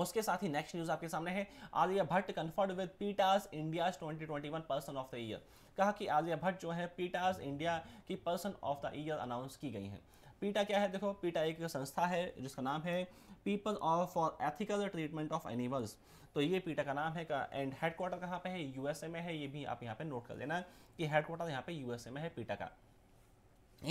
उसके साथ ही नेक्स्ट न्यूज आपके सामने है Alia Bhatt conferred with PETA's India 2021 person of the year कहा कि आलिया भट्ट जो है पीटास इंडिया की person of the year announce की गई हैं पीटा क्या है देखो पीटा एक संस्था है जिसका नाम है पीपल और for ethical treatment of animals तो ये पीटा का नाम है का एंड हेडक्वार्टर कहाँ पे है यूएसए में है ये भी आप यहाँ पे नोट कर लेना कि हेडक्वार्टर यहाँ पे यूएसए में है पीटा का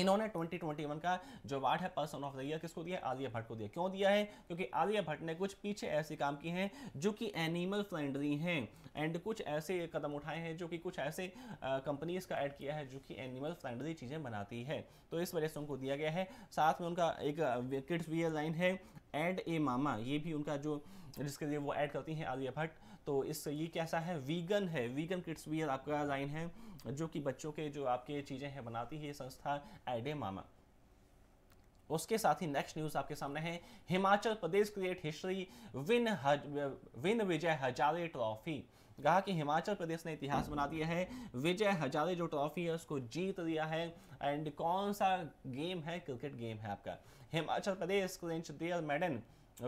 इन्होंने 2021 का जो अवार्ड है पर्सन ऑफ द ईयर किसको दिया आलिया भट्ट को दिया क्यों दिया है क्योंकि आलिया भट्ट ने कुछ पीछे ऐसे काम किए हैं जो कि एनिमल फ्रेंडली हैं एंड कुछ ऐसे कदम उठाए हैं जो कि कुछ ऐसे कंपनीज का ऐड किया है जो कि एनिमल फ्रेंडली चीज़ें बनाती है तो इस वजह से उनको दिया गया है साथ में उनका एक किड्स वियर लाइन है एड ए मामा ये भी उनका जो जिसके लिए वो ऐड करती हैं आलिया भट्ट तो इस ये कैसा है वीगन है वीगन किड्स वियर आपका लाइन है जो कि बच्चों के जो आपके चीज़ें हैं बनाती है संस्था एड ए मामा उसके साथ ही नेक्स्ट न्यूज आपके सामने है Himachal Pradesh create history win has win Vijay Hazare trophy कहा कि हिमाचल प्रदेश ने इतिहास बना दिया है विजय हजारे जो ट्रॉफी है उसको जीत लिया है एंड कौन सा गेम है क्रिकेट गेम है आपका Himachal Pradesh clinch their maiden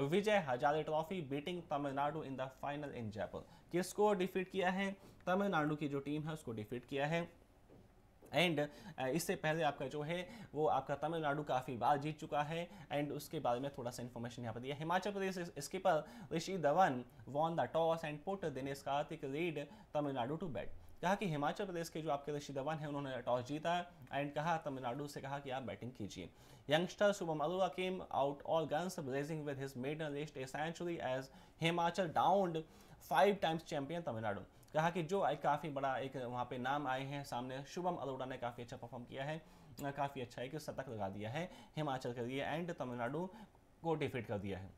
Vijay Hazare trophy beating Tamil Nadu in the final in Jaipur किसको डिफीट किया है तमिलनाडु की जो टीम है उसको डिफीट किया है एंड इससे पहले आपका जो है वो आपका तमिलनाडु काफ़ी बार जीत चुका है एंड उसके बारे में थोड़ा सा इन्फॉर्मेशन यहाँ पर दिया Himachal Pradesh skipper Rishi Dhawan won the toss and put Dinesh Karthik led Tamil Nadu to कहा कि हिमाचल प्रदेश के जो आपके ऋषि धवन हैं उन्होंने टॉस जीता एंड कहा तमिलनाडु से कहा कि आप बैटिंग कीजिए youngster Shubham Arora came out all guns blazing with his maiden list A century as Himachal downed five times champion Tamil कहा कि जो एक काफ़ी बड़ा एक वहाँ पे नाम आए हैं सामने शुभम अरोड़ा ने काफ़ी अच्छा परफॉर्म किया है काफ़ी अच्छा एक शतक लगा दिया है हिमाचल के लिए एंड तमिलनाडु को डिफीट कर दिया है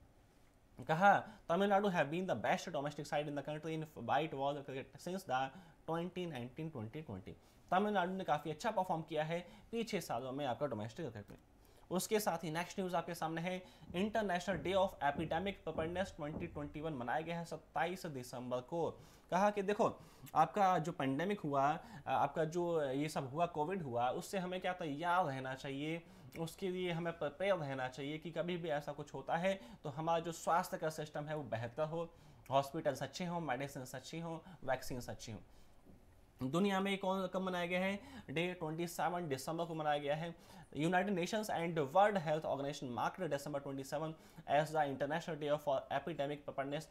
कहा Tamil Nadu have been the best domestic side in the country in white ball cricket since the 2019 2020 Tamil Nadu ने काफ़ी अच्छा परफॉर्म किया है पीछे सालों में आपका डोमेस्टिक क्रिकेट में उसके साथ ही नेक्स्ट न्यूज़ आपके सामने है international day of epidemic preparedness 2021 मनाया गया है 27 दिसंबर को कहा कि देखो आपका जो पेंडेमिक हुआ आपका जो ये सब हुआ कोविड हुआ उससे हमें क्या तैयार रहना चाहिए उसके लिए हमें प्रिपेयर रहना चाहिए कि कभी भी ऐसा कुछ होता है तो हमारा जो स्वास्थ्य का सिस्टम है वो बेहतर हो हॉस्पिटल्स अच्छे हों मेडिसिन अच्छी हों वैक्सीन अच्छी हों दुनिया में कौन कब मनाया गया है डे 27 दिसंबर को मनाया गया है United Nations and World Health Organisation marked December 27 as the international day of epidemic preparedness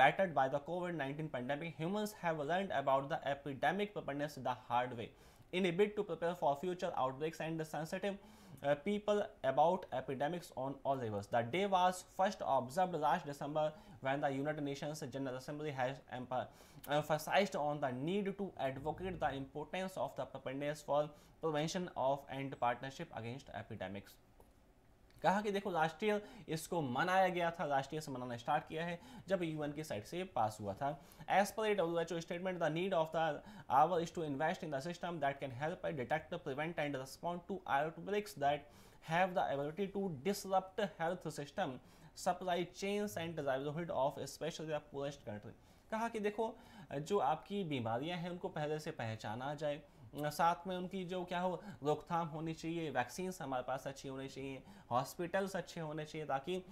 battered by the covid 19 pandemic humans have learn about the epidemic preparedness the hard way in a bid to prepare for future outbreaks and the sensitive Uh, people about epidemics on all levels. The day was first observed last December when the United Nations General Assembly has emphasized on the need to advocate the importance of the preparedness for prevention of and partnership against epidemics. कहा कि देखो last year इसको मनाया गया था last year से मनाना start किया है जब यूएन की साइड से पास हुआ था as per W H O statement the need of the hour is to invest in the system that can help detect prevent and respond to outbreaks that have the ability to disrupt health system supply chain and livelihood of special the country कहा कि देखो जो आपकी बीमारियां हैं उनको पहले से पहचाना जाए साथ में उनकी जो क्या हो रोकथाम होनी चाहिए वैक्सीन्स हमारे पास अच्छी होनी चाहिए हॉस्पिटल्स अच्छे होने चाहिए ताकि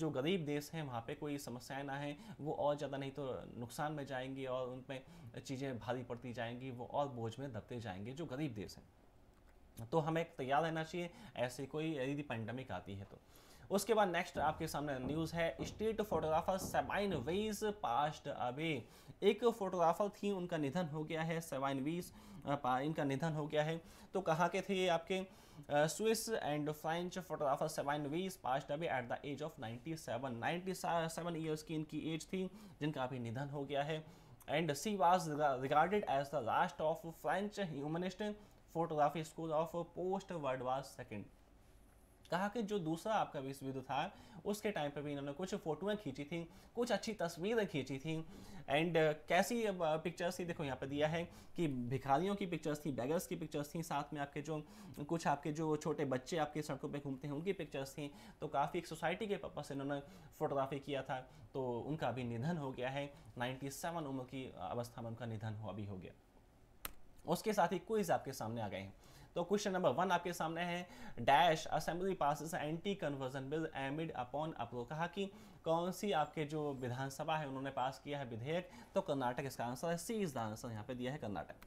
जो गरीब देश हैं वहाँ पे कोई समस्याएं ना हैं वो और ज़्यादा नहीं तो नुकसान में जाएंगी और उन पर चीज़ें भारी पड़ती जाएंगी वो और बोझ में दबते जाएंगे जो गरीब देश हैं तो हमें तैयार रहना चाहिए ऐसे कोई यदि पैंडमिक आती है तो उसके बाद नेक्स्ट आपके सामने न्यूज़ है street photographer Sabine Weiss passed away एक फोटोग्राफर थी उनका निधन हो गया है सेबाइन वेज इनका निधन हो गया है तो कहाँ के थे आपके Swiss and French photographer Sabine Weiss passed away at the age of 97 97 years की इनकी एज थी जिनका अभी निधन हो गया है and she was regarded as the last of French humanist photography school of post world war second कहा कि जो दूसरा आपका विश्व युद्ध था उसके टाइम पर भी इन्होंने कुछ फोटोएं खींची थी कुछ अच्छी तस्वीरें खींची थी एंड uh, कैसी पिक्चर्स uh, थी देखो यहाँ पर दिया है कि भिखारियों की पिक्चर्स थी बैगर्स की पिक्चर्स थी साथ में आपके जो कुछ आपके जो छोटे बच्चे आपके सड़कों पर घूमते हैं उनकी पिक्चर्स थी तो काफ़ी एक सोसाइटी के पर्पज से इन्होंने फोटोग्राफी किया था तो उनका अभी निधन हो गया है नाइन्टी उम्र की अवस्था में उनका निधन हो अभी हो गया उसके साथ ही क्विज आपके सामने आ गए हैं तो क्वेश्चन नंबर वन आपके सामने है dash assembly passes anti conversion bill amid upon uproar कहा कि कौन सी आपके जो विधानसभा है उन्होंने पास किया है विधेयक तो कर्नाटक इसका आंसर है सी इज द आंसर यहाँ पे दिया है कर्नाटक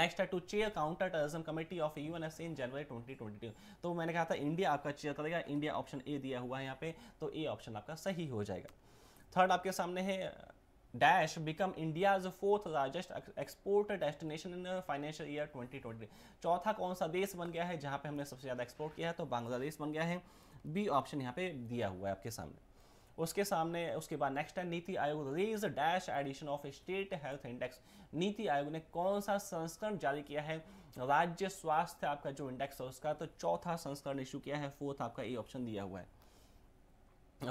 नेक्स्ट है to chair counter terrorism committee of U N S in January 2022 तो मैंने कहा था इंडिया आपका चेयर करेगा इंडिया ऑप्शन ए दिया हुआ है यहाँ पे तो ए ऑप्शन आपका सही हो जाएगा थर्ड आपके सामने है dash become India's fourth largest export destination in financial year 2020 चौथा कौन सा देश बन गया है जहाँ पे हमने सबसे ज़्यादा एक्सपोर्ट किया है तो बांग्लादेश बन गया है बी ऑप्शन यहाँ पे दिया हुआ है आपके सामने उसके सामने उसके बाद नेक्स्ट है NITI Aayog releases dash edition of state health index NITI Aayog ने कौन सा संस्करण जारी किया है राज्य स्वास्थ्य आपका जो इंडेक्स है उसका तो चौथा संस्करण इशू किया है फोर्थ आपका ए ऑप्शन दिया हुआ है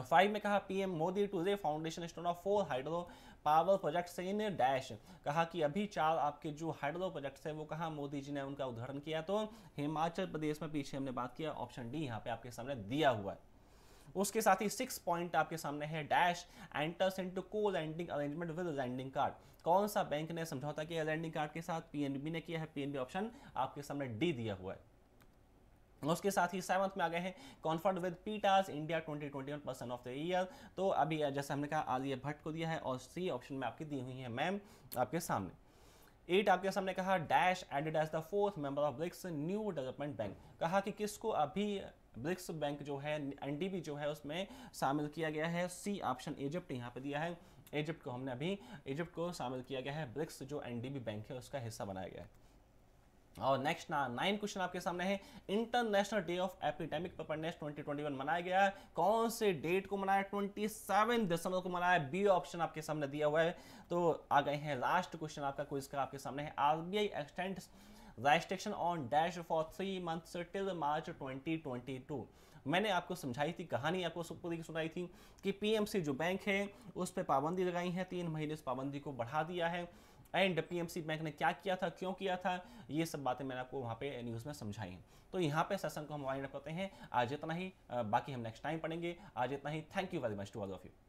फाइव में कहा PM Modi to lay foundation stone of four hydro power projects in dash कहा कि अभी चार आपके जो हाइड्रो प्रोजेक्ट्स है वो कहा मोदी जी ने उनका उदाहरण किया तो हिमाचल प्रदेश में पीछे हमने बात किया ऑप्शन डी यहाँ पे आपके सामने दिया हुआ है उसके साथ ही सिक्स पॉइंट आपके सामने है dash enters into co lending arrangement with landing card कौन सा बैंक ने समझौता किया लैंडिंग कार्ड के साथ पीएनबी ने किया है पीएनबी ऑप्शन आपके सामने डी दिया हुआ है उसके साथ ही सेवंथ में आ गए हैं conferred with PETA's India 2021 person of the year तो अभी जैसे हमने कहा आलिया भट्ट को दिया है और सी ऑप्शन में आपकी दी हुई है मैम आपके सामने एट आपके सामने कहा dash added as the fourth member of BRICS New Development Bank कहा कि किसको अभी ब्रिक्स बैंक जो है एन जो है उसमें शामिल किया गया है सी ऑप्शन इजिप्ट यहाँ पे दिया है इजिप्ट को हमने अभी इजिप्ट को शामिल किया गया है ब्रिक्स जो एन बैंक है उसका हिस्सा बनाया गया है और नेक्स्ट ना नाइन क्वेश्चन आपके सामने है international day of epidemic preparedness 2021 मनाया गया है कौन से डेट को मनाया 27 दिसंबर को मनाया बी ऑप्शन आपके सामने दिया हुआ है तो आ गए हैं लास्ट क्वेश्चन आपका क्विज का आपके सामने है RBI extend restriction on dash for three months till March 2022 मैंने आपको समझाई थी कहानी आपको पूरी सुनाई थी कि पीएमसी जो बैंक है उस पर पाबंदी लगाई है तीन महीने इस पाबंदी को बढ़ा दिया है एंड पीएमसी बैंक ने क्या किया था क्यों किया था ये सब बातें मैंने आपको वहाँ पे न्यूज़ में समझाई हैं तो यहाँ पे सेशन को हम वाइंड अप करते हैं आज इतना ही बाकी हम नेक्स्ट टाइम पढ़ेंगे आज इतना ही thank you very much to all of you